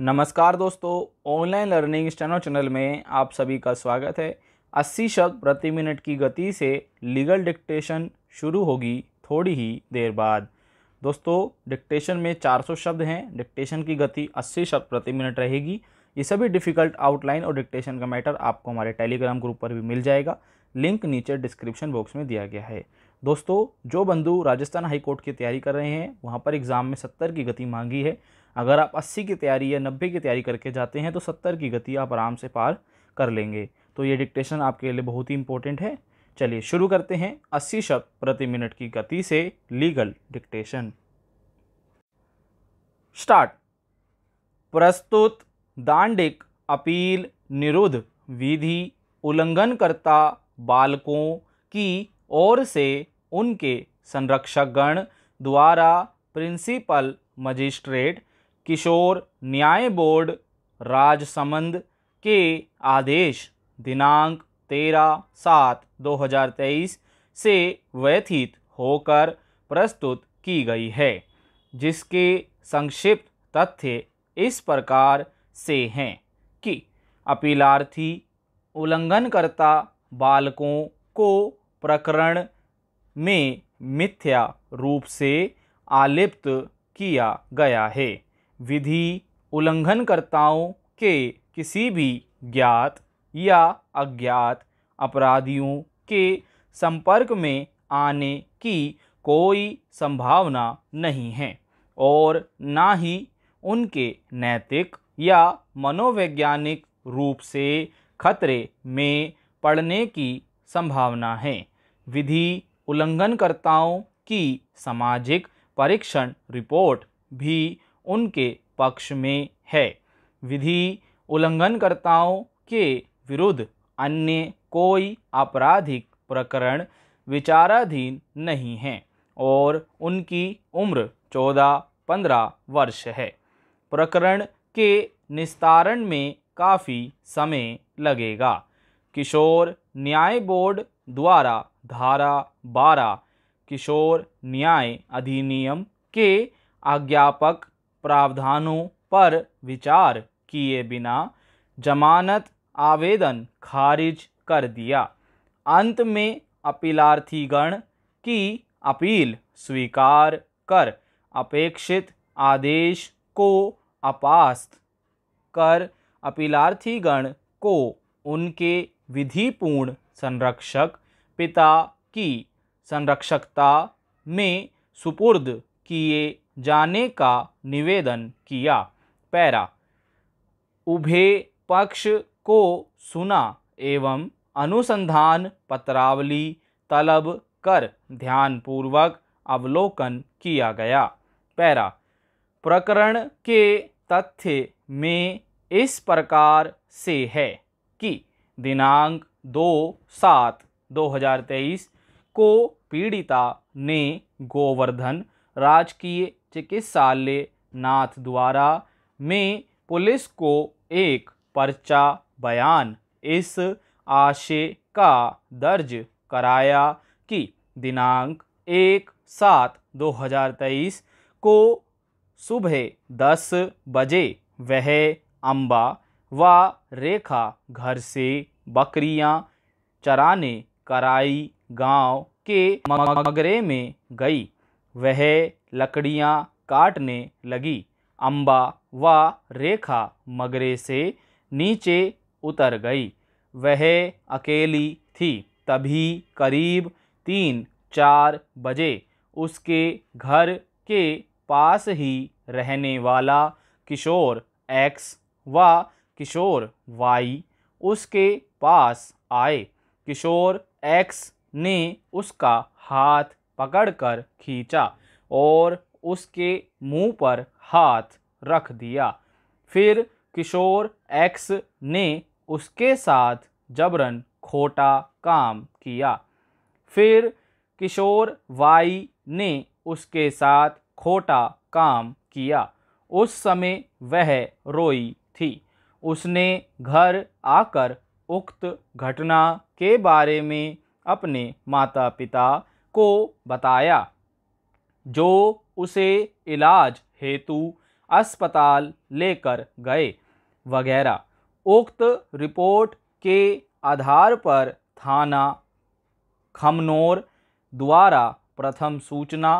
नमस्कार दोस्तों online learning steno channel में आप सभी का स्वागत है 80 शब्द प्रति मिनट की गति से लीगल डिक्टेशन शुरू होगी थोड़ी ही देर बाद दोस्तों डिक्टेशन में 400 शब्द हैं डिक्टेशन की गति 80 शब्द प्रति मिनट रहेगी ये सभी डिफ़िकल्ट आउटलाइन और डिक्टेशन का मैटर आपको हमारे टेलीग्राम ग्रुप पर भी मिल जाएगा लिंक नीचे डिस्क्रिप्शन बॉक्स में दिया गया है दोस्तों जो बंधु राजस्थान हाईकोर्ट की तैयारी कर रहे हैं वहाँ पर एग्ज़ाम में सत्तर की गति मांगी है अगर आप 80 की तैयारी या 90 की तैयारी करके जाते हैं तो 70 की गति आप आराम से पार कर लेंगे तो ये डिक्टेशन आपके लिए बहुत ही इंपॉर्टेंट है चलिए शुरू करते हैं 80 शब्द प्रति मिनट की गति से लीगल डिक्टेशन स्टार्ट प्रस्तुत दांडिक अपील निरुद्ध विधि उल्लंघनकर्ता बालकों की ओर से उनके संरक्षकगण द्वारा प्रिंसिपल मजिस्ट्रेट किशोर न्याय बोर्ड राजसमंद के आदेश दिनांक तेरह सात 2023 से व्यथित होकर प्रस्तुत की गई है जिसके संक्षिप्त तथ्य इस प्रकार से हैं कि अपीलार्थी उल्लंघनकर्ता बालकों को प्रकरण में मिथ्या रूप से आलिप्त किया गया है विधि उल्लंघनकर्ताओं के किसी भी ज्ञात या अज्ञात अपराधियों के संपर्क में आने की कोई संभावना नहीं है और ना ही उनके नैतिक या मनोवैज्ञानिक रूप से खतरे में पड़ने की संभावना है विधि उल्लंघनकर्ताओं की सामाजिक परीक्षण रिपोर्ट भी उनके पक्ष में है विधि उल्लंघनकर्ताओं के विरुद्ध अन्य कोई आपराधिक प्रकरण विचाराधीन नहीं है और उनकी उम्र चौदह पंद्रह वर्ष है प्रकरण के निस्तारण में काफ़ी समय लगेगा किशोर न्याय बोर्ड द्वारा धारा बारह किशोर न्याय अधिनियम के आज्ञापक प्रावधानों पर विचार किए बिना जमानत आवेदन खारिज कर दिया अंत में अपीलार्थीगण की अपील स्वीकार कर अपेक्षित आदेश को अपास्त कर अपीलार्थीगण को उनके विधिपूर्ण संरक्षक पिता की संरक्षकता में सुपुर्द किए जाने का निवेदन किया पैरा उभे पक्ष को सुना एवं अनुसंधान पत्रावली तलब कर ध्यानपूर्वक अवलोकन किया गया पैरा प्रकरण के तथ्य में इस प्रकार से है कि दिनांक दो सात 2023 को पीड़िता ने गोवर्धन राजकीय चिकित्सालय नाथ द्वारा में पुलिस को एक पर्चा बयान इस आशय का दर्ज कराया कि दिनांक एक सात 2023 को सुबह दस बजे वह अम्बा व रेखा घर से बकरियां चराने कराई गांव के मगरे में गई वह लकड़ियाँ काटने लगी अम्बा व रेखा मगरे से नीचे उतर गई वह अकेली थी तभी करीब तीन चार बजे उसके घर के पास ही रहने वाला किशोर एक्स व किशोर वाई उसके पास आए किशोर एक्स ने उसका हाथ पकड़कर खींचा और उसके मुंह पर हाथ रख दिया फिर किशोर एक्स ने उसके साथ जबरन खोटा काम किया फिर किशोर वाई ने उसके साथ खोटा काम किया उस समय वह रोई थी उसने घर आकर उक्त घटना के बारे में अपने माता पिता को बताया जो उसे इलाज हेतु अस्पताल लेकर गए वगैरह उक्त रिपोर्ट के आधार पर थाना खमनौर द्वारा प्रथम सूचना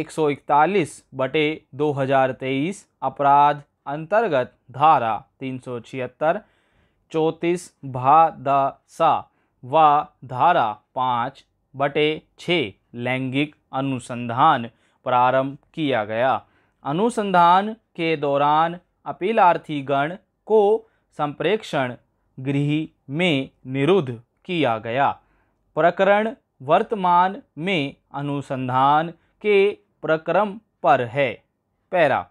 141 बटे 2023 अपराध अंतर्गत धारा तीन सौ छिहत्तर चौंतीस भा द सा व धारा पाँच बटे छः लैंगिक अनुसंधान प्रारंभ किया गया अनुसंधान के दौरान अपीलार्थीगण को संप्रेक्षण गृह में निरुद्ध किया गया प्रकरण वर्तमान में अनुसंधान के प्रक्रम पर है पैरा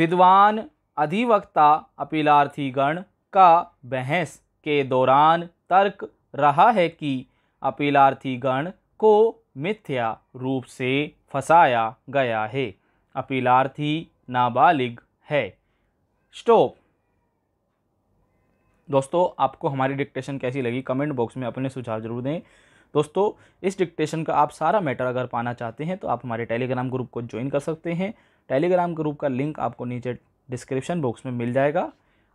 विद्वान अधिवक्ता अपीलार्थीगण का बहस के दौरान तर्क रहा है कि अपीलार्थी गण को मिथ्या रूप से फंसाया गया है अपीलार्थी नाबालिग है स्टॉप दोस्तों आपको हमारी डिक्टेशन कैसी लगी कमेंट बॉक्स में अपने सुझाव जरूर दें दोस्तों इस डिक्टेशन का आप सारा मैटर अगर पाना चाहते हैं तो आप हमारे टेलीग्राम ग्रुप को ज्वाइन कर सकते हैं टेलीग्राम ग्रुप का लिंक आपको नीचे डिस्क्रिप्शन बॉक्स में मिल जाएगा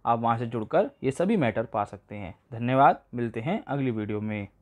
आप वहाँ से जुड़कर ये सभी मैटर पा सकते हैं धन्यवाद मिलते हैं अगली वीडियो में